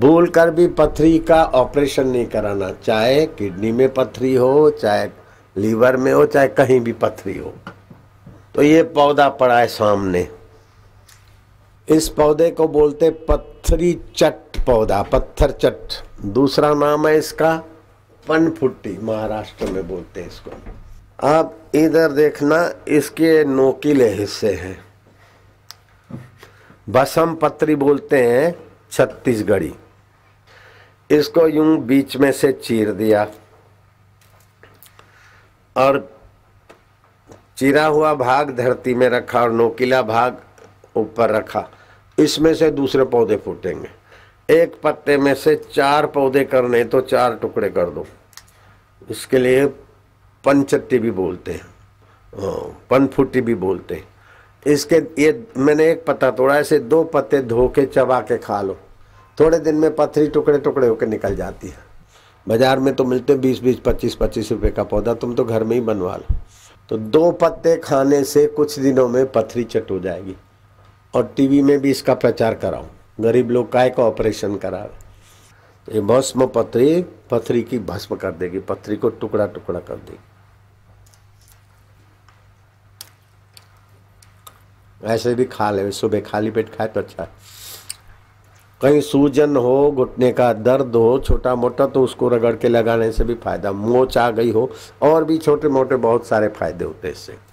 भूल कर भी पथरी का ऑपरेशन नहीं कराना चाहे किडनी में पथरी हो चाहे लीवर में हो चाहे कहीं भी पथरी हो तो ये पौधा पड़ा है सामने इस पौधे को बोलते पत्थरी चट पौधा पत्थर चट दूसरा नाम है इसका पनफुट्टी महाराष्ट्र में बोलते हैं इसको आप इधर देखना इसके नोकीले हिस्से हैं बसम पत्री बोलते हैं छत्तीसगढ़ी इसको यूं बीच में से चीर दिया और चीरा हुआ भाग धरती में रखा और नोकिला भाग ऊपर रखा इसमें से दूसरे पौधे फूटेंगे एक पत्ते में से चार पौधे करने तो चार टुकड़े कर दो इसके लिए पंचट्टी भी बोलते हैं हाँ, फूटी भी बोलते हैं इसके ये मैंने एक पत्ता तोड़ा ऐसे दो पत्ते धो के चबा के खा लो थोड़े दिन में पथरी टुकड़े टुकड़े होकर निकल जाती है बाजार में तो मिलते बीस बीस पच्चीस पच्चीस रुपए का पौधा तुम तो घर में ही बनवा लो तो दो पत्ते खाने से कुछ दिनों में पथरी चट हो जाएगी और टीवी में भी इसका प्रचार कराओ गरीब लोग काय का ऑपरेशन करा ये भस्म पथरी पथरी की भस्म कर देगी पथरी को टुकड़ा टुकड़ा कर देगी ऐसे भी खा ले सुबह खाली पेट खाए तो अच्छा है कहीं सूजन हो घुटने का दर्द हो छोटा मोटा तो उसको रगड़ के लगाने से भी फ़ायदा मोच आ गई हो और भी छोटे मोटे बहुत सारे फ़ायदे होते हैं इससे